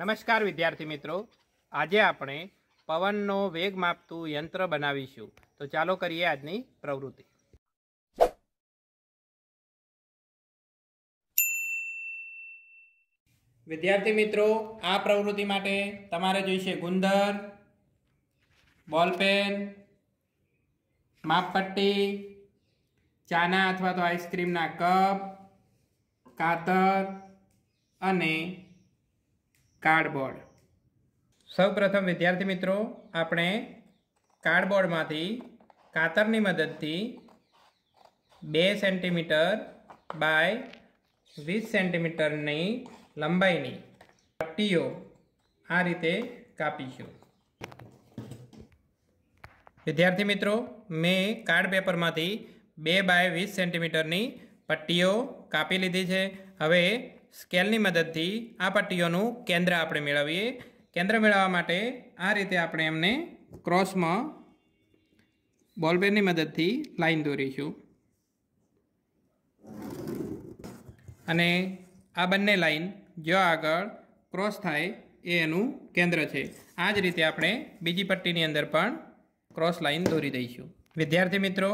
નમસ્કાર વિદ્યાર્થી મિત્રો આજે આપણે પવનનો વેગ માપતું યંત્ર બનાવીશું તો ચાલો કરીએ આજની પ્રવૃત્તિ વિદ્યાર્થી મિત્રો આ પ્રવૃત્તિ માટે તમારે જોઈશે ગુંદર બોલપેન માપપટ્ટી ચાના અથવા તો આઈસ્ક્રીમના કપ કાતર અને કાર્ડબોર્ડ સૌ પ્રથમ વિદ્યાર્થી મિત્રો આપણે કાર્ડબોર્ડમાંથી કાતરની મદદથી બે સેન્ટીમીટર બાય વીસ સેન્ટીમીટરની લંબાઈની પટ્ટીઓ આ રીતે કાપીશું વિદ્યાર્થી મિત્રો મેં કાર્ડ પેપરમાંથી બે બાય વીસ સેન્ટીમીટરની પટ્ટીઓ કાપી લીધી છે હવે સ્કેલની મદદથી આ પટ્ટીઓનું કેન્દ્ર આપણે મેળવીએ કેન્દ્ર મેળવવા માટે આ રીતે આપણે એમને ક્રોસમાં બોલબેરની મદદથી લાઈન દોરીશું અને આ બંને લાઈન જ્યાં આગળ ક્રોસ થાય એ એનું કેન્દ્ર છે આ જ રીતે આપણે બીજી પટ્ટીની અંદર પણ ક્રોસ લાઈન દોરી દઈશું વિદ્યાર્થી મિત્રો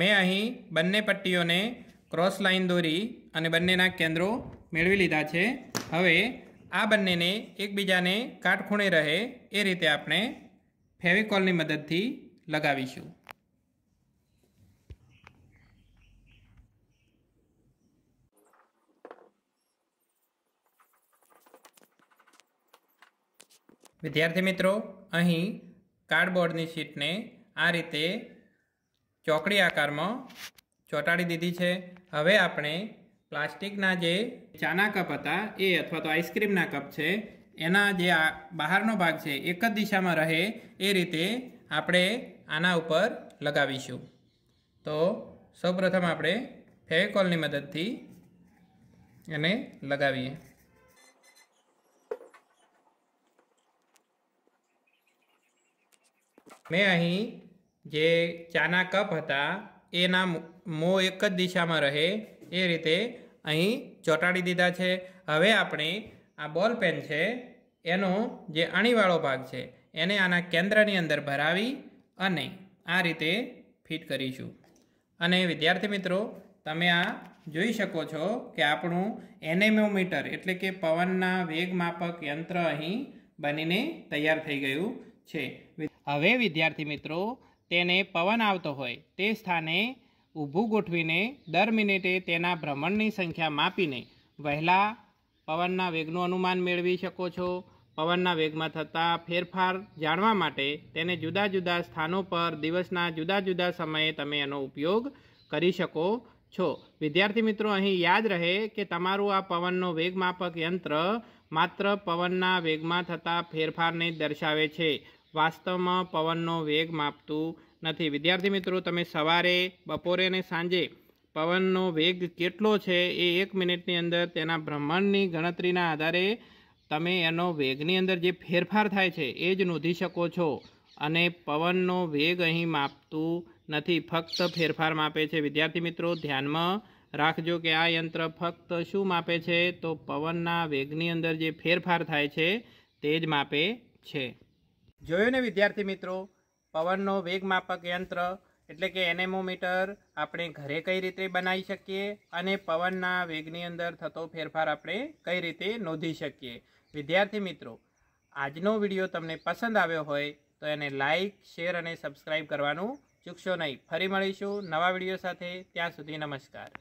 મેં અહીં બંને પટ્ટીઓને ક્રોસ લાઇન દોરી અને બંનેના કેન્દ્રો મેળવી લીધા છે હવે આ બંનેને એકબીજાને કાટખૂણે રહે એ રીતે આપણે ફેવિકોલની મદદથી લગાવીશું વિદ્યાર્થી મિત્રો અહીં કાર્ડબોર્ડની શીટને આ રીતે ચોકડી આકારમાં ચોંટાડી દીધી છે હવે આપણે પ્લાસ્ટિકના જે ચાના કપ હતા એ અથવા તો આઈસ્ક્રીમના કપ છે એના જે આ બહારનો ભાગ છે એક જ દિશામાં રહે એ રીતે આપણે આના ઉપર લગાવીશું તો સૌપ્રથમ આપણે ફેવિકોલની મદદથી એને લગાવીએ મેં અહીં જે ચાના કપ હતા એના મો એક જ દિશામાં રહે એ રીતે અહીં ચોંટાડી દીધા છે હવે આપણે આ બોલ પેન છે એનો જે અણીવાળો ભાગ છે એને આના કેન્દ્રની અંદર ભરાવી અને આ રીતે ફિટ કરીશું અને વિદ્યાર્થી મિત્રો તમે આ જોઈ શકો છો કે આપણું એનેમોમીટર એટલે કે પવનના વેગ માપક યંત્ર અહીં બનીને તૈયાર થઈ ગયું છે હવે વિદ્યાર્થી મિત્રો તેને પવન આવતો હોય તે સ્થાને ઊભું ગોઠવીને દર મિનિટે તેના ભ્રમણની સંખ્યા માપીને વહેલા પવનના વેગનું અનુમાન મેળવી શકો છો પવનના વેગમાં થતા ફેરફાર જાણવા માટે તેને જુદા જુદા સ્થાનો પર દિવસના જુદા જુદા સમયે તમે એનો ઉપયોગ કરી શકો છો વિદ્યાર્થી મિત્રો અહીં યાદ રહે કે તમારું આ પવનનો વેગમાપક યંત્ર માત્ર પવનના વેગમાં થતા ફેરફારને દર્શાવે છે વાસ્તવમાં પવનનો વેગ માપતું નથી વિદ્યાર્થી મિત્રો તમે સવારે બપોરે અને સાંજે પવનનો વેગ કેટલો છે એ એક મિનિટની અંદર તેના બ્રહ્માંડની ગણતરીના આધારે તમે એનો વેગની અંદર જે ફેરફાર થાય છે એ જ નોંધી શકો છો અને પવનનો વેગ અહીં માપતું નથી ફક્ત ફેરફાર માપે છે વિદ્યાર્થી મિત્રો ધ્યાનમાં રાખજો કે આ યંત્ર ફક્ત શું માપે છે તો પવનના વેગની અંદર જે ફેરફાર થાય છે તે જ માપે છે જોયું ને વિદ્યાર્થી મિત્રો પવનનો વેગ માપક યંત્ર એટલે કે એનેમોમીટર આપણે ઘરે કઈ રીતે બનાવી શકીએ અને પવનના વેગની અંદર થતો ફેરફાર આપણે કઈ રીતે નોંધી શકીએ વિદ્યાર્થી મિત્રો આજનો વિડીયો તમને પસંદ આવ્યો હોય તો એને લાઇક શેર અને સબસ્ક્રાઈબ કરવાનું ચૂકશો નહીં ફરી મળીશું નવા વિડીયો સાથે ત્યાં સુધી નમસ્કાર